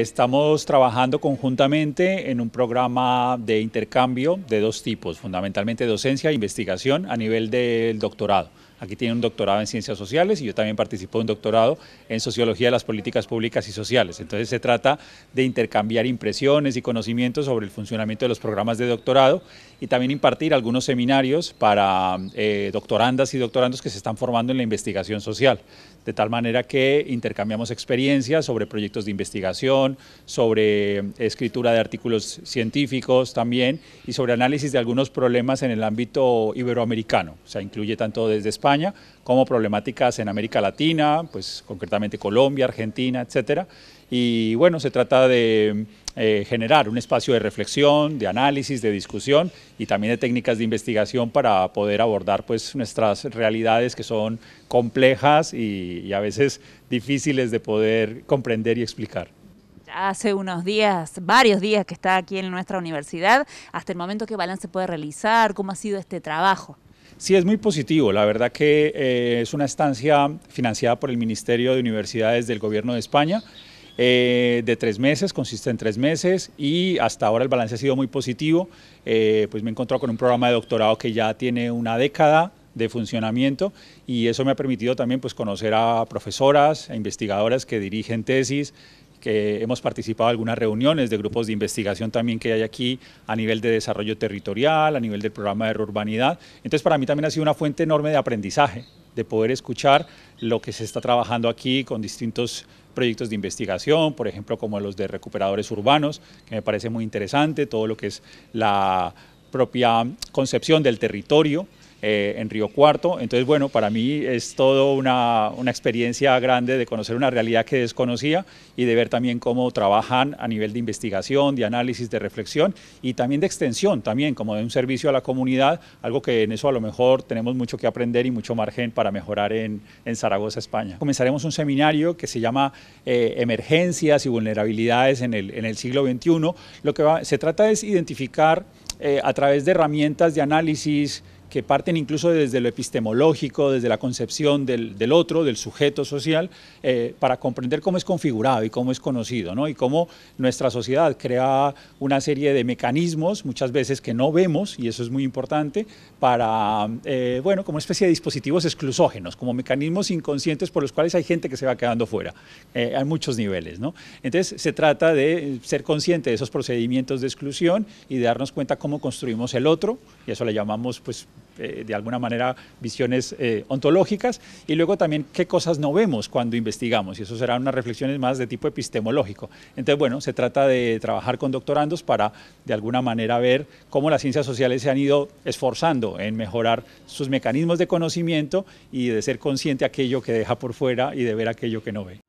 Estamos trabajando conjuntamente en un programa de intercambio de dos tipos, fundamentalmente docencia e investigación a nivel del doctorado. Aquí tiene un doctorado en ciencias sociales y yo también participo de un doctorado en sociología de las políticas públicas y sociales. Entonces se trata de intercambiar impresiones y conocimientos sobre el funcionamiento de los programas de doctorado y también impartir algunos seminarios para eh, doctorandas y doctorandos que se están formando en la investigación social. De tal manera que intercambiamos experiencias sobre proyectos de investigación, sobre escritura de artículos científicos también y sobre análisis de algunos problemas en el ámbito iberoamericano. O sea, incluye tanto desde España como problemáticas en América Latina, pues concretamente Colombia, Argentina, etcétera. Y bueno, se trata de eh, generar un espacio de reflexión, de análisis, de discusión y también de técnicas de investigación para poder abordar pues, nuestras realidades que son complejas y a veces difíciles de poder comprender y explicar hace unos días, varios días que está aquí en nuestra universidad. Hasta el momento, ¿qué balance puede realizar? ¿Cómo ha sido este trabajo? Sí, es muy positivo. La verdad que eh, es una estancia financiada por el Ministerio de Universidades del Gobierno de España. Eh, de tres meses, consiste en tres meses y hasta ahora el balance ha sido muy positivo. Eh, pues me he con un programa de doctorado que ya tiene una década de funcionamiento y eso me ha permitido también pues, conocer a profesoras, a e investigadoras que dirigen tesis, que hemos participado en algunas reuniones de grupos de investigación también que hay aquí a nivel de desarrollo territorial, a nivel del programa de urbanidad. Entonces para mí también ha sido una fuente enorme de aprendizaje, de poder escuchar lo que se está trabajando aquí con distintos proyectos de investigación, por ejemplo como los de recuperadores urbanos, que me parece muy interesante, todo lo que es la propia concepción del territorio eh, en Río Cuarto. Entonces, bueno, para mí es todo una, una, experiencia grande de conocer una realidad que desconocía y de ver también cómo trabajan a nivel de investigación, de análisis, de reflexión y también de extensión, también como de un servicio a la comunidad, algo que en eso a lo mejor tenemos mucho que aprender y mucho margen para mejorar en, en Zaragoza, España. Comenzaremos un seminario que se llama eh, Emergencias y Vulnerabilidades en el, en el siglo XXI. Lo que se trata es identificar eh, a través de herramientas de análisis, que parten incluso desde lo epistemológico, desde la concepción del, otro, del sujeto social, eh, para comprender cómo es configurado y cómo es conocido, ¿no? y cómo nuestra sociedad crea una serie de mecanismos, muchas veces que no vemos, y eso es muy importante, para, eh, bueno, como especie de dispositivos exclusógenos, como mecanismos inconscientes por los cuales hay gente que se va quedando fuera, eh, a muchos niveles. ¿no? Entonces, se trata de ser consciente de esos procedimientos de exclusión y de darnos cuenta cómo construimos el otro, y eso le llamamos, pues, eh, de alguna manera visiones eh, ontológicas y luego también qué cosas no vemos cuando investigamos y eso será unas reflexiones más de tipo epistemológico. Entonces, bueno, se trata de trabajar con doctorandos para de alguna manera ver cómo las ciencias sociales se han ido esforzando en mejorar sus mecanismos de conocimiento y de ser consciente aquello que deja por fuera y de ver aquello que no ve.